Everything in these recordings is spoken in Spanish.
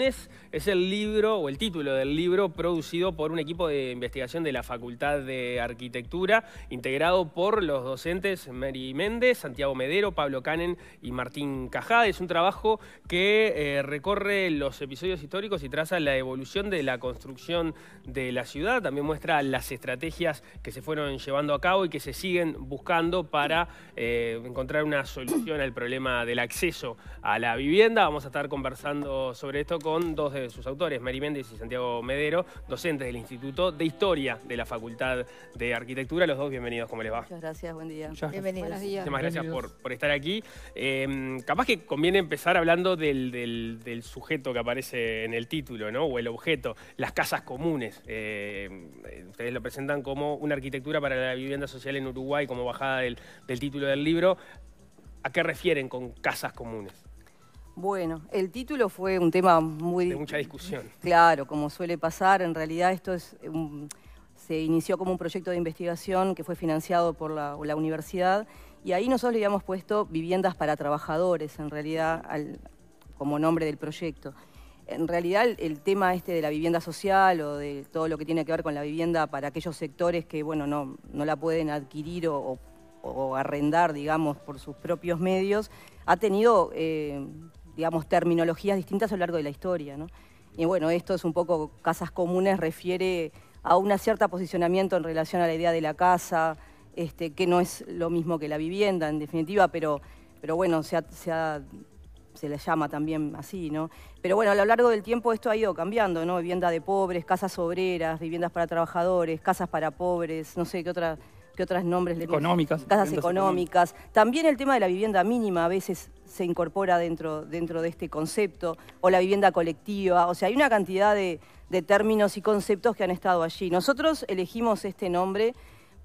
es el libro o el título del libro producido por un equipo de investigación de la Facultad de Arquitectura, integrado por los docentes Mary Méndez, Santiago Medero, Pablo Canen y Martín Cajá. Es un trabajo que eh, recorre los episodios históricos y traza la evolución de la construcción de la ciudad. También muestra las estrategias que se fueron llevando a cabo y que se siguen buscando para eh, encontrar una solución al problema del acceso a la vivienda. Vamos a estar conversando sobre esto con con dos de sus autores, Mary Méndez y Santiago Medero, docentes del Instituto de Historia de la Facultad de Arquitectura. Los dos, bienvenidos, ¿cómo les va? Muchas gracias, buen día. Muchas bienvenidos. gracias por, estar aquí. Em, capaz que conviene empezar hablando del, sujeto que aparece en el título, ¿no? O el objeto, las casas comunes. Em, ustedes lo presentan como una arquitectura para la vivienda social en Uruguay, como bajada del título del libro. ¿A qué refieren con casas comunes? Bueno, el título fue un tema muy... De mucha discusión. Claro, como suele pasar, en realidad esto se inició como un proyecto de investigación que fue financiado por la, universidad y ahí nosotros le habíamos puesto viviendas para trabajadores, en realidad, como nombre del proyecto. En realidad el, tema este de la vivienda social o de todo lo que tiene que ver con la vivienda para aquellos sectores que bueno, no, la pueden adquirir o, arrendar, digamos, por sus propios medios, ha tenido... Eh, digamos, terminologías distintas a lo largo de la historia. ¿no? Y bueno, esto es un poco, casas comunes refiere a un cierto posicionamiento en relación a la idea de la casa, este, que no es lo mismo que la vivienda en definitiva, pero, pero bueno, se, la se, le llama también así, ¿no? Pero bueno, a lo largo del tiempo esto ha ido cambiando, ¿no? Vivienda de pobres, casas obreras, viviendas para trabajadores, casas para pobres, no sé qué otra que otras nombres le Económicas. Casas económicas. También el tema de la vivienda mínima a veces se incorpora dentro, dentro de este concepto, o la vivienda colectiva. O sea, hay una cantidad de términos y conceptos que han estado allí. Nosotros elegimos este nombre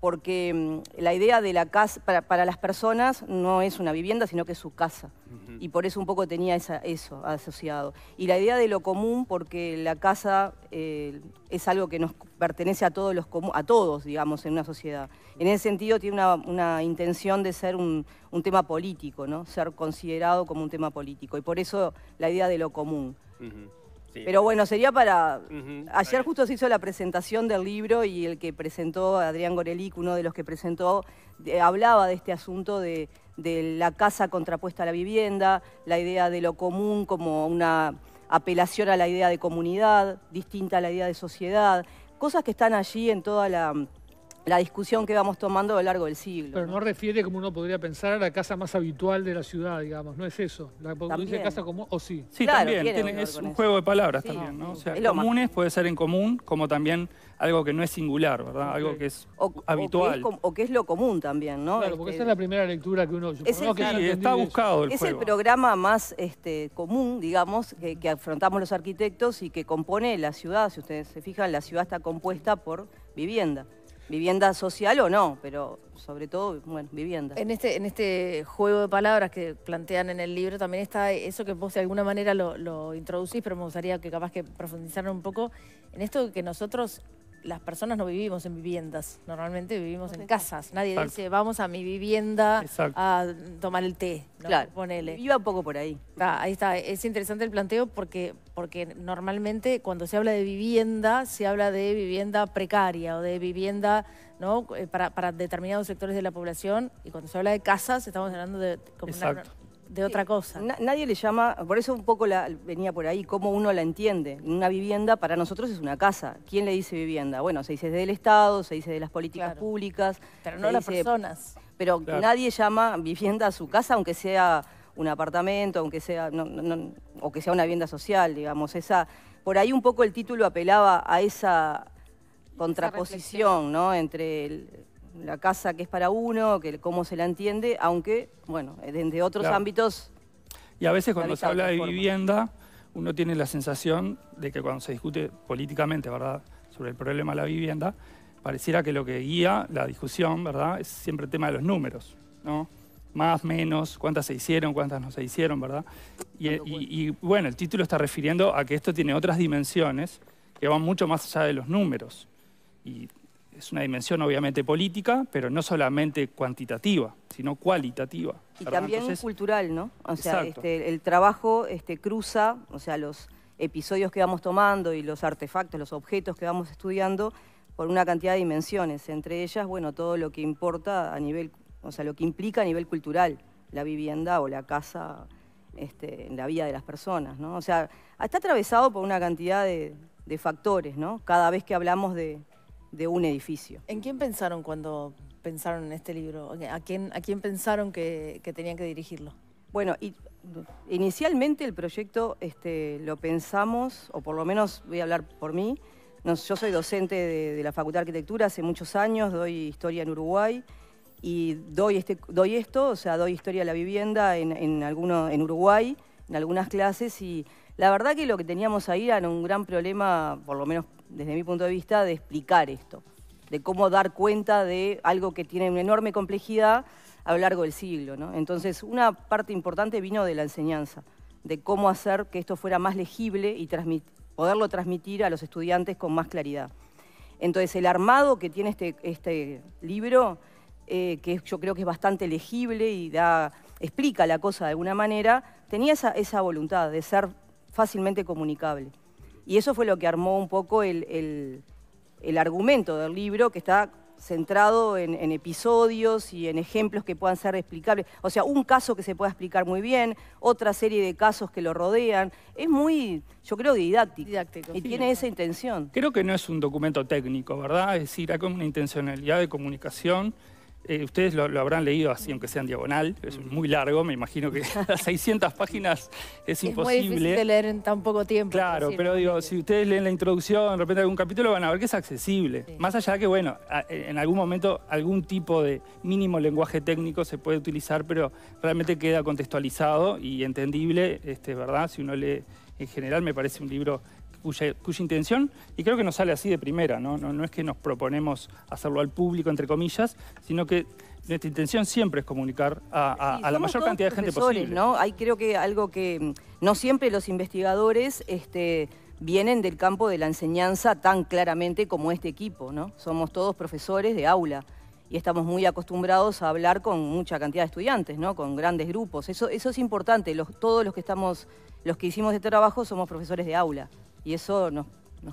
porque mm, la idea de la casa, para, las personas no es una vivienda, sino que es su casa. Y por eso un poco tenía eso asociado. Y la idea de lo común, porque la casa eh, es algo que nos pertenece a todos, los a todos, digamos, en una sociedad. En ese sentido tiene una, intención de ser un, tema político, ¿no? Ser considerado como un tema político. Y por eso la idea de lo común. Pero bueno, sería para... Ayer justo se hizo la presentación del libro y el que presentó, Adrián Gorelic, uno de los que presentó, hablaba de este asunto de, de la casa contrapuesta a la vivienda, la idea de lo común como una apelación a la idea de comunidad, distinta a la idea de sociedad, cosas que están allí en toda la la discusión que vamos tomando a lo largo del siglo. Pero no, refiere, como uno podría pensar, a la casa más habitual de la ciudad, digamos, no es eso. La dice casa común, o sí. Sí, también, es un juego de palabras también, ¿no? O sea, comunes puede ser en común, como también algo que no es singular, ¿verdad? Algo que es habitual. O que es, lo común también, ¿no? Claro, porque esa es la primera lectura que uno... que está buscado el Es el programa más este, común, digamos, que, que afrontamos los arquitectos y que compone la ciudad. Si ustedes se fijan, la ciudad está compuesta por vivienda vivienda social o no, pero sobre todo, bueno, vivienda. En este, en este juego de palabras que plantean en el libro también está eso que vos de alguna manera lo, lo introducís, pero me gustaría que capaz que profundizaran un poco en esto que nosotros las personas no vivimos en viviendas, normalmente vivimos en casas. Nadie dice, vamos a mi vivienda a tomar el té. Claro, ponele. Iba un poco por ahí. Ah, ahí está, es interesante el planteo porque, porque normalmente cuando se habla de vivienda, se habla de vivienda precaria o de vivienda ¿no? Eh, para, determinados sectores de la población y cuando se habla de casas estamos hablando de... Como de otra cosa. nadie le llama, por eso un poco venía por ahí, cómo uno la entiende. Una vivienda para nosotros es una casa. ¿Quién le dice vivienda? Bueno, se dice del Estado, se dice de las políticas públicas. Pero no las personas. Pero nadie llama vivienda a su casa, aunque sea un apartamento, aunque sea, o que sea una vivienda social, digamos. Esa, por ahí un poco el título apelaba a esa contraposición, ¿no? Entre el, la casa que es para uno, que cómo se la entiende, aunque, bueno, eh, desde otros ámbitos... Y a veces cuando se habla de, vivienda, uno tiene la sensación de que cuando se discute políticamente, ¿verdad?, sobre el problema de la vivienda, pareciera que lo que guía la discusión, ¿verdad?, es siempre el tema de los números, ¿no? Más, menos, cuántas se hicieron, cuántas no se hicieron, ¿verdad? Y, bueno, el título está refiriendo a que esto tiene otras dimensiones que van mucho más allá de los números. Y es una dimensión obviamente política, pero no solamente cuantitativa, sino cualitativa. Y también cultural, ¿no? O sea, este, el trabajo este, cruza, o sea, los episodios que vamos tomando y los artefactos, los objetos que vamos estudiando por una cantidad de dimensiones, entre ellas, bueno, todo lo que importa a nivel, o sea, lo que implica a nivel cultural, la vivienda o la casa este, en la vida de las personas, ¿no? O sea, está atravesado por una cantidad de factores, ¿no? Cada vez que hablamos de, de un edificio. ¿En quién pensaron cuando pensaron en este libro? ¿A quién, a quién pensaron que, tenían que dirigirlo? Bueno, y inicialmente el proyecto este, lo pensamos, o por lo menos voy a hablar por mí, yo soy docente de, la Facultad de Arquitectura hace muchos años, doy historia en Uruguay y doy, este, doy esto, o sea, doy historia de la vivienda en, en, en Uruguay, en algunas clases y la verdad que lo que teníamos ahí era un gran problema, por lo menos desde mi punto de vista, de explicar esto, de cómo dar cuenta de algo que tiene una enorme complejidad a lo largo del siglo. Entonces, una parte importante vino de la enseñanza, de cómo hacer que esto fuera más legible y poderlo transmitir a los estudiantes con más claridad. Entonces, el armado que tiene este, este libro, eh, que yo creo que es bastante legible y da, explica la cosa de alguna manera, tenía esa, esa voluntad de ser fácilmente comunicable. Y eso fue lo que armó un poco el, argumento del libro, que está centrado en, episodios y en ejemplos que puedan ser explicables. O sea, un caso que se pueda explicar muy bien, otra serie de casos que lo rodean. Es muy, yo creo, didáctico. y tiene esa intención. Creo que no es un documento técnico, ¿verdad? Es decir, hay como una intencionalidad de comunicación eh, ustedes lo, habrán leído así, aunque sea en diagonal, es muy largo, me imagino que 600 páginas es, imposible. de leer en tan poco tiempo. Claro, pero digo, si ustedes leen la introducción, de repente algún capítulo, van a ver que es accesible. Más allá que, bueno, eh, en algún momento algún tipo de mínimo lenguaje técnico se puede utilizar, pero realmente queda contextualizado y entendible, este, ¿verdad? Si uno lee en general, me parece un libro cuya, intención, y creo que nos sale así de primera, ¿no? ¿no? es que nos proponemos hacerlo al público, entre comillas, sino que nuestra intención siempre es comunicar a, la mayor cantidad de gente posible. ¿no? Hay creo que algo que mm, no siempre los investigadores... Este, vienen del campo de la enseñanza tan claramente como este equipo, ¿no? Somos todos profesores de aula y estamos muy acostumbrados a hablar con mucha cantidad de estudiantes, Con grandes grupos. Eso, eso es importante. todos los que estamos, los que hicimos este trabajo somos profesores de aula y eso nos,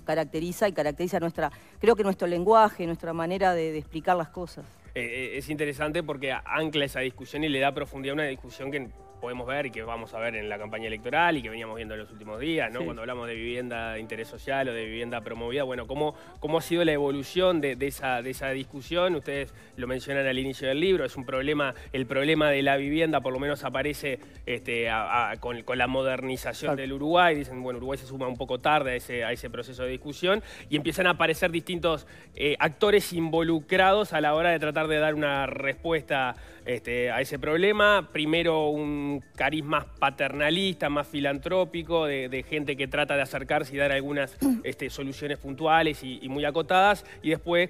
caracteriza y caracteriza nuestra, creo que nuestro lenguaje, nuestra manera de, explicar las cosas. Eh, eh, es interesante porque ancla esa discusión y le da profundidad a una discusión que podemos ver y que vamos a ver en la campaña electoral y que veníamos viendo en los últimos días, ¿no? Cuando hablamos de vivienda de interés social o de vivienda promovida, bueno, ¿cómo, cómo ha sido la evolución de, esa, de esa discusión? Ustedes lo mencionan al inicio del libro, es un problema, el problema de la vivienda por lo menos aparece este, con, la modernización del Uruguay, dicen, bueno, Uruguay se suma un poco tarde a ese, a ese proceso de discusión y empiezan a aparecer distintos eh, actores involucrados a la hora de tratar de dar una respuesta este, a ese problema. Primero un un cariz más paternalista, más filantrópico, de, gente que trata de acercarse y dar algunas este, soluciones puntuales y muy acotadas, y después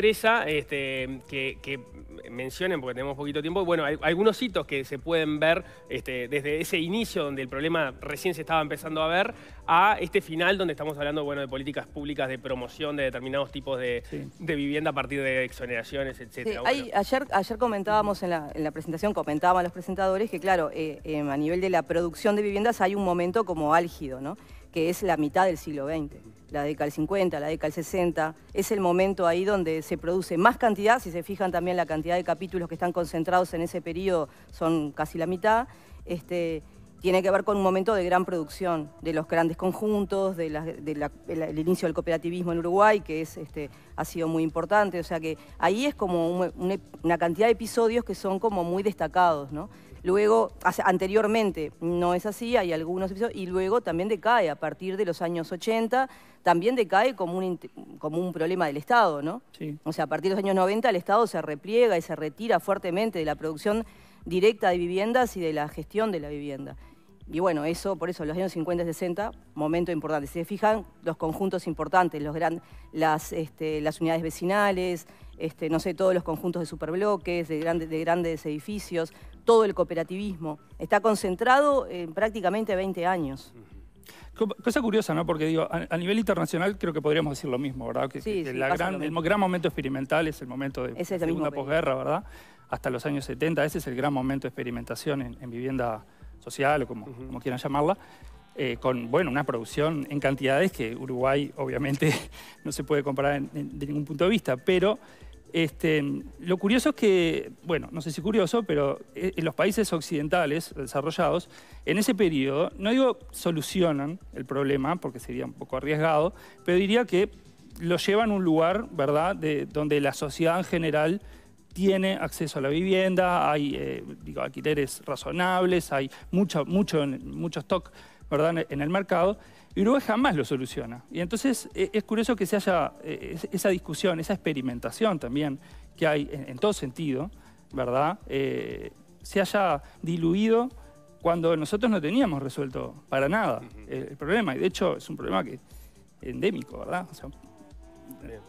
Este, que, mencionen, porque tenemos poquito tiempo, bueno, hay, algunos hitos que se pueden ver este, desde ese inicio donde el problema recién se estaba empezando a ver, a este final donde estamos hablando bueno, de políticas públicas de promoción de determinados tipos de, vivienda a partir de exoneraciones, etc. ayer, ayer comentábamos en la, en la, presentación, comentaban los presentadores que claro, eh, em, a nivel de la producción de viviendas hay un momento como álgido, ¿no? que es la mitad del siglo XX. La década del 50, la década del 60, es el momento ahí donde se produce más cantidad, si se fijan también la cantidad de capítulos que están concentrados en ese periodo son casi la mitad, este, tiene que ver con un momento de gran producción, de los grandes conjuntos, del de inicio del cooperativismo en Uruguay, que es, este, ha sido muy importante. O sea que ahí es como una, cantidad de episodios que son como muy destacados, ¿no? Luego, anteriormente no es así, hay algunos episodios, y luego también decae a partir de los años 80, también decae como un, como un problema del Estado, ¿no? O sea, a partir de los años 90 el Estado se repliega y se retira fuertemente de la producción directa de viviendas y de la gestión de la vivienda. Y bueno, eso, por eso, los años 50 y 60, momento importante. Si se fijan, los conjuntos importantes, los grandes este, las unidades vecinales, este, no sé, todos los conjuntos de superbloques, de, grandes edificios, todo el cooperativismo. Está concentrado en prácticamente 20 años. Cosa curiosa, ¿no? Porque digo, a, nivel internacional creo que podríamos decir lo mismo, ¿verdad? Que, sí, el gran momento experimental es el momento de la segunda posguerra, ¿verdad? Hasta los años 70, ese es el gran momento de experimentación en, vivienda social o como, quieran llamarla. Eh, con bueno, una producción en cantidades que Uruguay obviamente no se puede comparar en, de ningún punto de vista, pero este, lo curioso es que, bueno, no sé si curioso, pero e, en los países occidentales desarrollados, en ese periodo, no digo solucionan el problema, porque sería un poco arriesgado, pero diría que lo llevan a un lugar, ¿verdad?, de, donde la sociedad en general tiene acceso a la vivienda, hay eh, digo, alquileres razonables, hay mucho, mucho, mucho stock ¿verdad? en el mercado, y Uruguay jamás lo soluciona. Y entonces eh, es curioso que se haya eh, esa discusión, esa experimentación también que hay en, todo sentido, ¿verdad? Eh, se haya diluido cuando nosotros no teníamos resuelto para nada el problema. Y de hecho es un problema que endémico, ¿verdad?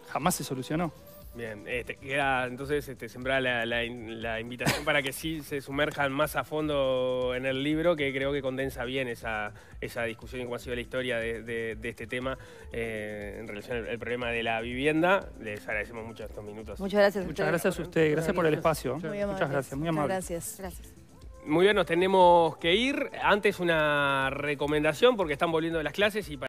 jamás se solucionó. Bien, este, queda entonces este, sembrar la, invitación para que sí se sumerjan más a fondo en el libro, que creo que condensa bien esa, esa discusión y cómo ha sido la historia de, este tema eh, en relación al, problema de la vivienda. Les agradecemos mucho estos minutos. Muchas gracias. Muchas gracias a ustedes, gracias por el espacio. Muchas gracias, muy amable. Gracias. gracias. Muy bien, nos tenemos que ir. Antes una recomendación porque están volviendo de las clases y para